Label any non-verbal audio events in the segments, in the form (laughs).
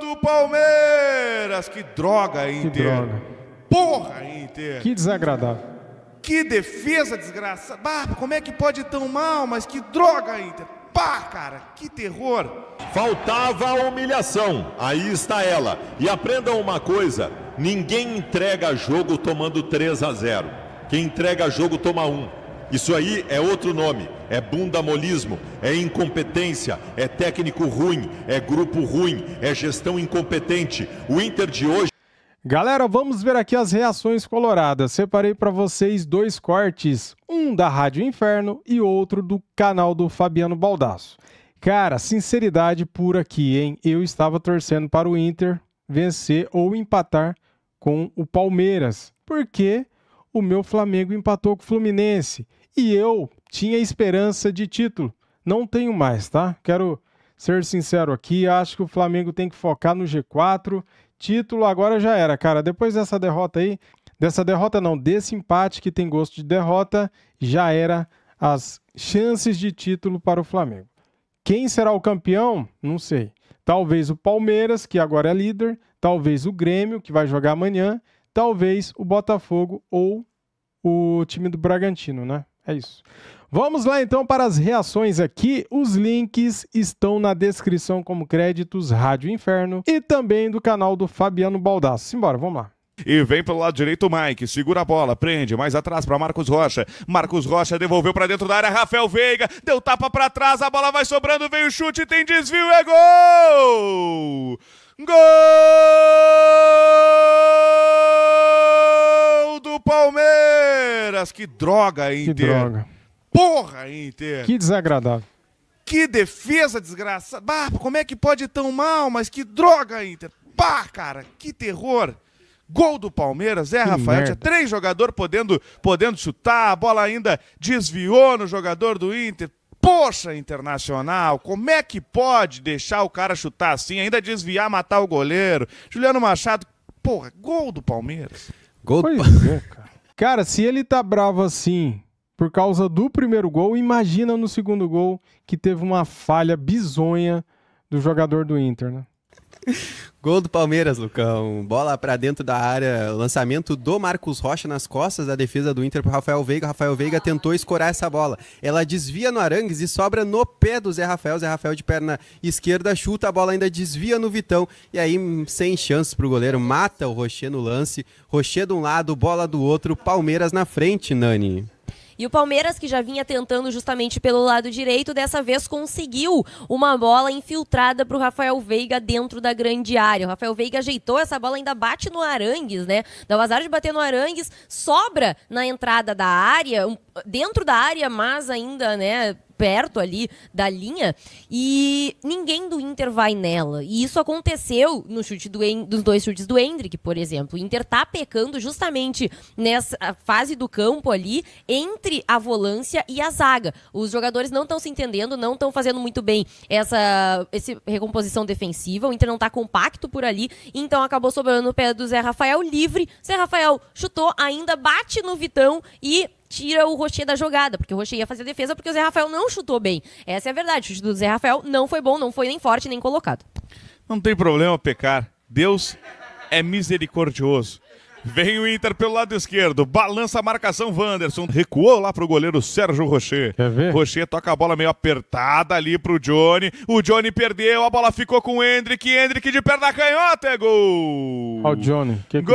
do Palmeiras. Que droga, Inter. Que droga. Porra, Inter. Que desagradável. Que defesa desgraça! Bah, como é que pode ir tão mal? Mas que droga, Inter. Pá, cara, que terror. Faltava a humilhação. Aí está ela. E aprendam uma coisa: ninguém entrega jogo tomando 3 a 0. Quem entrega jogo toma 1. Isso aí é outro nome, é bundamolismo, é incompetência, é técnico ruim, é grupo ruim, é gestão incompetente. O Inter de hoje. Galera, vamos ver aqui as reações coloradas. Separei para vocês dois cortes, um da Rádio Inferno e outro do canal do Fabiano Baldasso. Cara, sinceridade pura aqui, hein? Eu estava torcendo para o Inter vencer ou empatar com o Palmeiras, porque o meu Flamengo empatou com o Fluminense e eu tinha esperança de título. Não tenho mais, tá? Quero ser sincero aqui, acho que o Flamengo tem que focar no G4. Título agora já era, cara. Depois dessa derrota aí, dessa derrota não, desse empate que tem gosto de derrota, já era as chances de título para o Flamengo. Quem será o campeão? Não sei. Talvez o Palmeiras, que agora é líder, talvez o Grêmio, que vai jogar amanhã, talvez o Botafogo ou o time do Bragantino, né? É isso. Vamos lá então para as reações aqui. Os links estão na descrição como créditos Rádio Inferno e também do canal do Fabiano Baldassi. Simbora, vamos lá. E vem pelo lado direito o Mike, segura a bola, prende, mais atrás para Marcos Rocha. Marcos Rocha devolveu para dentro da área, Rafael Veiga, deu tapa para trás, a bola vai sobrando, veio o chute, tem desvio, é gol! Mas que droga, Inter. Que droga. Porra, Inter. Que desagradável. Que defesa desgraçada. Bah, como é que pode ir tão mal? Mas que droga, Inter. Pá, cara, que terror. Gol do Palmeiras, é, Rafael. Tinha três jogadores podendo, podendo chutar, a bola ainda desviou no jogador do Inter. Poxa, Internacional, como é que pode deixar o cara chutar assim, ainda desviar, matar o goleiro? Juliano Machado, porra, gol do Palmeiras. Gol do Palmeiras. É, Cara, se ele tá bravo assim por causa do primeiro gol, imagina no segundo gol que teve uma falha bizonha do jogador do Inter, né? (laughs) Gol do Palmeiras, Lucão. Bola para dentro da área. Lançamento do Marcos Rocha nas costas da defesa do Inter pro Rafael Veiga. Rafael Veiga tentou escorar essa bola. Ela desvia no Arangues e sobra no pé do Zé Rafael. Zé Rafael de perna esquerda chuta. A bola ainda desvia no Vitão. E aí, sem chances para o goleiro, mata o Rocher no lance. Rocher de um lado, bola do outro. Palmeiras na frente, Nani. E o Palmeiras, que já vinha tentando justamente pelo lado direito, dessa vez conseguiu uma bola infiltrada para o Rafael Veiga dentro da grande área. O Rafael Veiga ajeitou essa bola, ainda bate no Arangues, né? Dá o azar de bater no Arangues, sobra na entrada da área, dentro da área, mas ainda, né? perto ali da linha e ninguém do Inter vai nela. E isso aconteceu no chute do en... dos dois chutes do Hendrick, por exemplo. O Inter tá pecando justamente nessa fase do campo ali entre a volância e a zaga. Os jogadores não estão se entendendo, não estão fazendo muito bem essa esse recomposição defensiva. O Inter não tá compacto por ali, então acabou sobrando o pé do Zé Rafael livre. Zé Rafael chutou, ainda bate no Vitão e tira o Rocher da jogada, porque o Rocher ia fazer a defesa porque o Zé Rafael não chutou bem. Essa é a verdade. O chute do Zé Rafael não foi bom, não foi nem forte, nem colocado. Não tem problema pecar. Deus é misericordioso. Vem o Inter pelo lado esquerdo, balança a marcação Wanderson, recuou lá pro goleiro Sérgio Rocher. Quer ver? Rocher toca a bola meio apertada ali pro Johnny. O Johnny perdeu, a bola ficou com o Hendrick, Hendrick de perna canhota, é gol! Olha o Johnny. Que gol!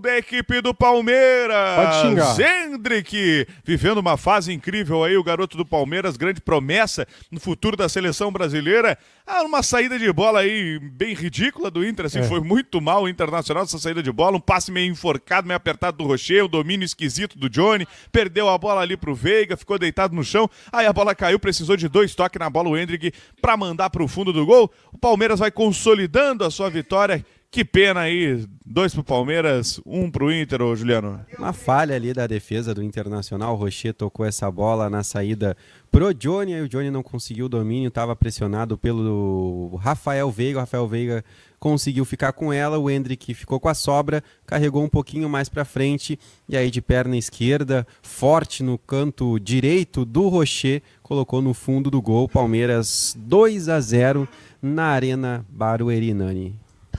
da equipe do Palmeiras. Pode Hendrick, vivendo uma fase incrível aí, o garoto do Palmeiras, grande promessa no futuro da seleção brasileira. Ah, uma saída de bola aí bem ridícula do Inter, assim, é. foi muito mal o Internacional essa saída de bola, um passe meio enforcado, meio apertado do Rocher, o domínio esquisito do Johnny, perdeu a bola ali pro Veiga, ficou deitado no chão, aí a bola caiu, precisou de dois toques na bola o Hendrick para mandar pro fundo do gol. O Palmeiras vai consolidando a sua vitória que pena aí, dois pro Palmeiras, um pro Inter, ô Juliano. Uma falha ali da defesa do Internacional, o Rocher tocou essa bola na saída pro Johnny, aí o Johnny não conseguiu o domínio, estava pressionado pelo Rafael Veiga, o Rafael Veiga conseguiu ficar com ela, o Hendrick ficou com a sobra, carregou um pouquinho mais para frente e aí de perna esquerda, forte no canto direito do Rocher, colocou no fundo do gol, Palmeiras 2 a 0 na Arena Barueri Nani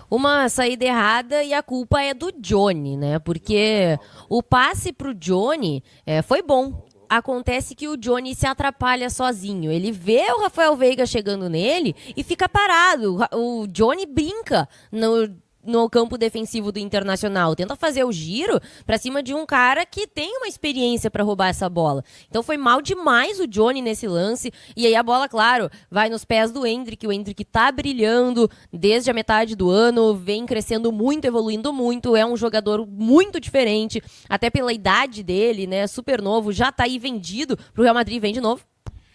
uma saída errada e a culpa é do Johnny, né? Porque o passe pro Johnny é, foi bom. Acontece que o Johnny se atrapalha sozinho. Ele vê o Rafael Veiga chegando nele e fica parado. O Johnny brinca no no campo defensivo do Internacional. Tenta fazer o giro para cima de um cara que tem uma experiência para roubar essa bola. Então foi mal demais o Johnny nesse lance. E aí a bola, claro, vai nos pés do Hendrick. O Hendrick tá brilhando desde a metade do ano, vem crescendo muito, evoluindo muito. É um jogador muito diferente, até pela idade dele, né? Super novo, já tá aí vendido pro Real Madrid, vem de novo.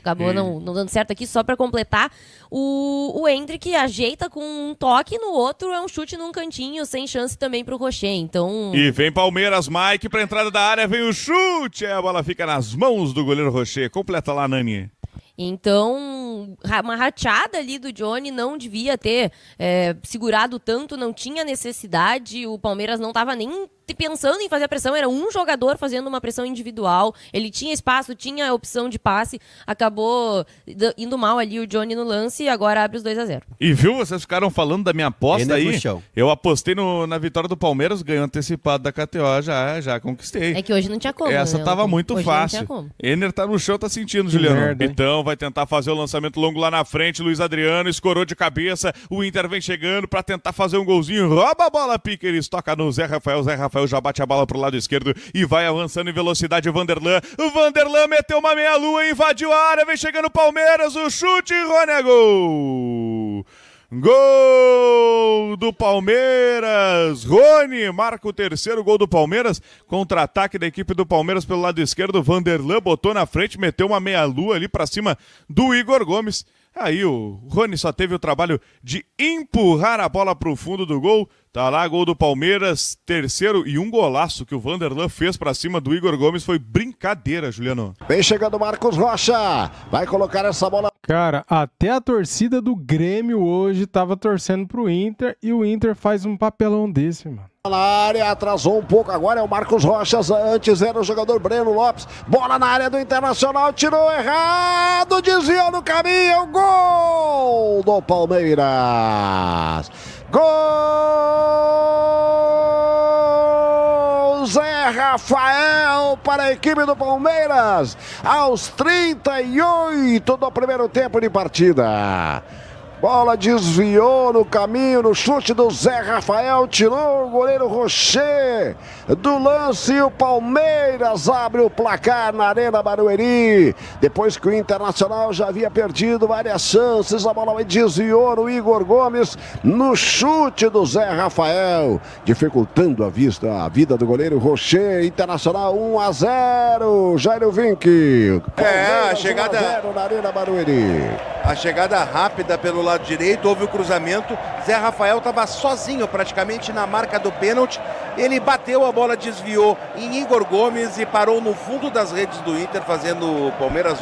Acabou e... não, não dando certo aqui, só para completar. O, o Hendrick ajeita com um toque no outro, é um chute num cantinho, sem chance também pro Rocher, então... E vem Palmeiras, Mike, pra entrada da área, vem o chute, a bola fica nas mãos do goleiro Rocher. Completa lá, Nani. Então, uma rachada ali do Johnny não devia ter é, segurado tanto, não tinha necessidade, o Palmeiras não estava nem pensando em fazer a pressão, era um jogador fazendo uma pressão individual. Ele tinha espaço, tinha opção de passe, acabou indo mal ali o Johnny no lance e agora abre os 2 a 0 E viu, vocês ficaram falando da minha aposta é aí. Eu apostei no, na vitória do Palmeiras, ganho antecipado da KTO, já, já conquistei. É que hoje não tinha como. Essa né? tava muito hoje fácil. Ener tá no chão, tá sentindo, que Juliano. Merda, então vai tentar fazer o lançamento longo lá na frente. Luiz Adriano escorou de cabeça. O Inter vem chegando para tentar fazer um golzinho. Rouba a bola, Piqueres. Toca no Zé Rafael. Zé Rafael Rafael já bate a bola pro lado esquerdo e vai avançando em velocidade Vanderlan. Vanderlan meteu uma meia-lua, invadiu a área, vem chegando o Palmeiras, o chute, Rony é gol! Gol do Palmeiras! Rony marca o terceiro gol do Palmeiras. Contra-ataque da equipe do Palmeiras pelo lado esquerdo. Vanderlan botou na frente, meteu uma meia-lua ali para cima do Igor Gomes. Aí o Rony só teve o trabalho de empurrar a bola para o fundo do gol. Tá lá, gol do Palmeiras, terceiro e um golaço que o Vanderlan fez para cima do Igor Gomes. Foi brincadeira, Juliano. Vem chegando Marcos Rocha, vai colocar essa bola. Cara, até a torcida do Grêmio hoje tava torcendo pro Inter e o Inter faz um papelão desse, mano. Tá na área, atrasou um pouco, agora é o Marcos Rochas, antes era o jogador Breno Lopes. Bola na área do Internacional, tirou errado, desviou no caminho, gol do Palmeiras. Gol! Rafael para a equipe do Palmeiras aos 38 do primeiro tempo de partida. Bola desviou no caminho, no chute do Zé Rafael, tirou o goleiro Rocher do lance e o Palmeiras abre o placar na Arena Barueri. Depois que o Internacional já havia perdido várias chances, a bola desviou no Igor Gomes no chute do Zé Rafael, dificultando a vista, a vida do goleiro Rocher. Internacional 1 a 0. Jairo Vinck. é, a chegada 1 a 0 na Arena Barueri. A chegada rápida pelo lado lado direito, houve o cruzamento. Zé Rafael estava sozinho praticamente na marca do pênalti. Ele bateu, a bola desviou em Igor Gomes e parou no fundo das redes do Inter, fazendo Palmeiras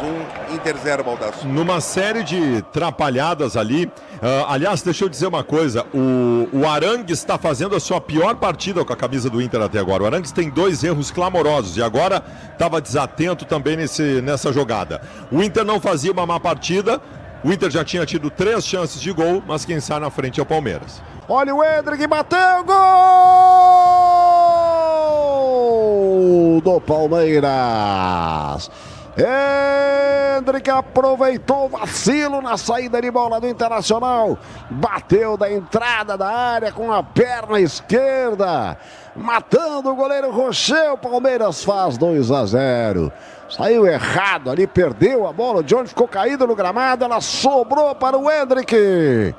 1, Inter 0, Baldasso Numa série de trapalhadas ali. Uh, aliás, deixa eu dizer uma coisa: o, o Arangues está fazendo a sua pior partida com a camisa do Inter até agora. O Arangues tem dois erros clamorosos e agora estava desatento também nesse, nessa jogada. O Inter não fazia uma má partida, o Inter já tinha tido três chances de gol, mas quem sai na frente é o Palmeiras. Olha o Hendrick, bateu, gol do Palmeiras. Hendrick aproveitou o vacilo na saída de bola do Internacional. Bateu da entrada da área com a perna esquerda. Matando o goleiro O Palmeiras faz 2 a 0. Saiu errado ali, perdeu a bola. O Jones ficou caído no gramado. Ela sobrou para o Hendrick.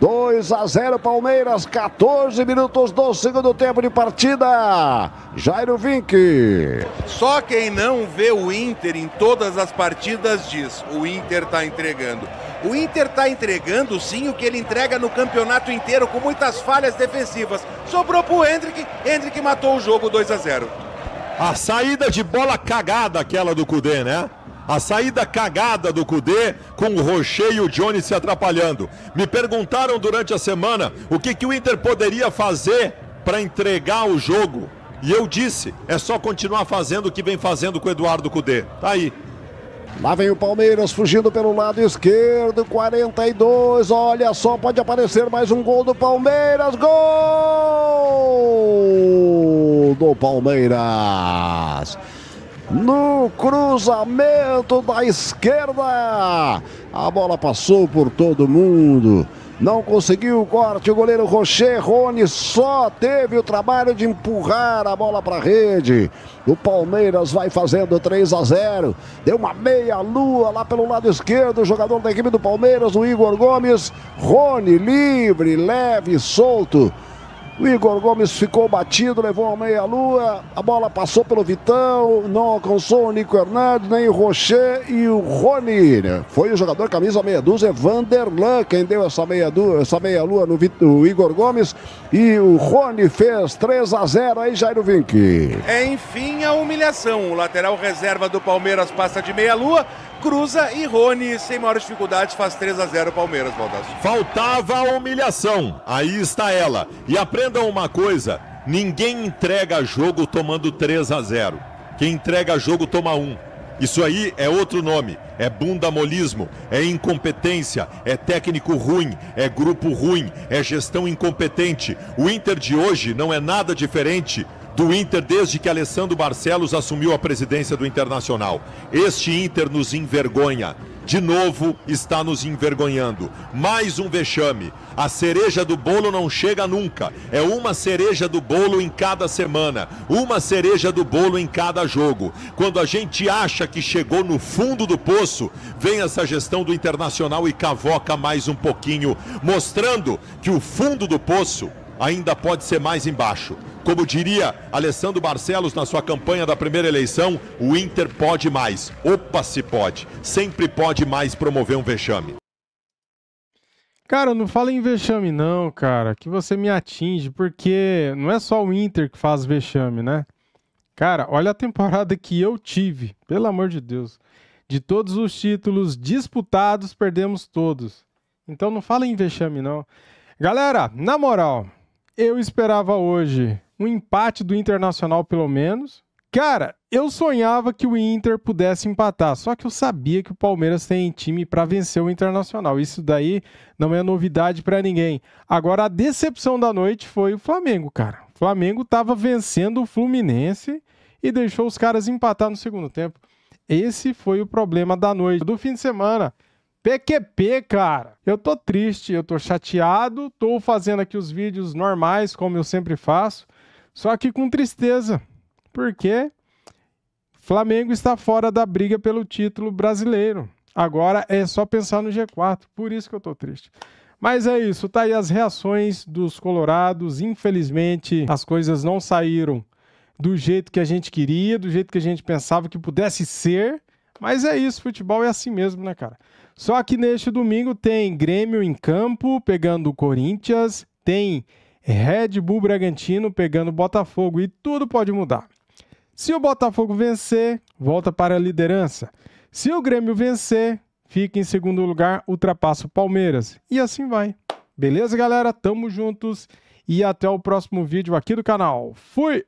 2 a 0 Palmeiras, 14 minutos do segundo tempo de partida. Jairo Vink. Só quem não vê o Inter em todas as partidas diz: o Inter está entregando. O Inter está entregando sim o que ele entrega no campeonato inteiro com muitas falhas defensivas. Sobrou para o Hendrick, Hendrick matou o jogo 2 a 0. A saída de bola cagada, aquela do Cudê, né? A saída cagada do Cudê com o Rocher e o Johnny se atrapalhando. Me perguntaram durante a semana o que, que o Inter poderia fazer para entregar o jogo. E eu disse, é só continuar fazendo o que vem fazendo com o Eduardo Cudê. Tá aí. Lá vem o Palmeiras fugindo pelo lado esquerdo, 42. Olha só, pode aparecer mais um gol do Palmeiras. Gol! do Palmeiras no cruzamento da esquerda. A bola passou por todo mundo. Não conseguiu o corte, o goleiro Rocher Rony só teve o trabalho de empurrar a bola para a rede. O Palmeiras vai fazendo 3 a 0. Deu uma meia lua lá pelo lado esquerdo, o jogador da equipe do Palmeiras, o Igor Gomes. Rony livre, leve, solto o Igor Gomes ficou batido, levou a meia-lua, a bola passou pelo Vitão, não alcançou o Nico Hernandes, nem o Rocher e o Rony. Foi o jogador camisa meia dúzia, Vanderlan, quem deu essa meia-lua essa meia -lua no Igor Gomes. E o Rony fez 3 a 0 aí, Jairo Vinck. É, enfim, a humilhação. O lateral reserva do Palmeiras passa de meia-lua cruza e Rony, sem maiores dificuldades, faz 3 a 0 Palmeiras, Baldassio. Faltava a humilhação, aí está ela. E aprendam uma coisa, ninguém entrega jogo tomando 3 a 0 Quem entrega jogo toma 1. Isso aí é outro nome, é bundamolismo, é incompetência, é técnico ruim, é grupo ruim, é gestão incompetente. O Inter de hoje não é nada diferente do Inter desde que Alessandro Barcelos assumiu a presidência do Internacional. Este Inter nos envergonha. De novo está nos envergonhando. Mais um vexame. A cereja do bolo não chega nunca. É uma cereja do bolo em cada semana, uma cereja do bolo em cada jogo. Quando a gente acha que chegou no fundo do poço, vem essa gestão do Internacional e cavoca mais um pouquinho, mostrando que o fundo do poço ainda pode ser mais embaixo. Como diria Alessandro Barcelos na sua campanha da primeira eleição, o Inter pode mais. Opa, se pode. Sempre pode mais promover um vexame. Cara, não fala em vexame não, cara, que você me atinge, porque não é só o Inter que faz vexame, né? Cara, olha a temporada que eu tive, pelo amor de Deus. De todos os títulos disputados, perdemos todos. Então não fala em vexame não. Galera, na moral, eu esperava hoje um empate do Internacional, pelo menos. Cara, eu sonhava que o Inter pudesse empatar, só que eu sabia que o Palmeiras tem time para vencer o Internacional. Isso daí não é novidade para ninguém. Agora a decepção da noite foi o Flamengo, cara. O Flamengo estava vencendo o Fluminense e deixou os caras empatar no segundo tempo. Esse foi o problema da noite. Do fim de semana, PQP, cara. Eu tô triste, eu tô chateado, tô fazendo aqui os vídeos normais, como eu sempre faço, só que com tristeza, porque Flamengo está fora da briga pelo título brasileiro. Agora é só pensar no G4, por isso que eu tô triste. Mas é isso, tá aí as reações dos colorados. Infelizmente, as coisas não saíram do jeito que a gente queria, do jeito que a gente pensava que pudesse ser. Mas é isso, futebol é assim mesmo, né, cara? Só que neste domingo tem Grêmio em campo pegando o Corinthians, tem Red Bull Bragantino pegando o Botafogo e tudo pode mudar. Se o Botafogo vencer, volta para a liderança. Se o Grêmio vencer, fica em segundo lugar, ultrapassa o Palmeiras. E assim vai. Beleza, galera? Tamo juntos e até o próximo vídeo aqui do canal. Fui!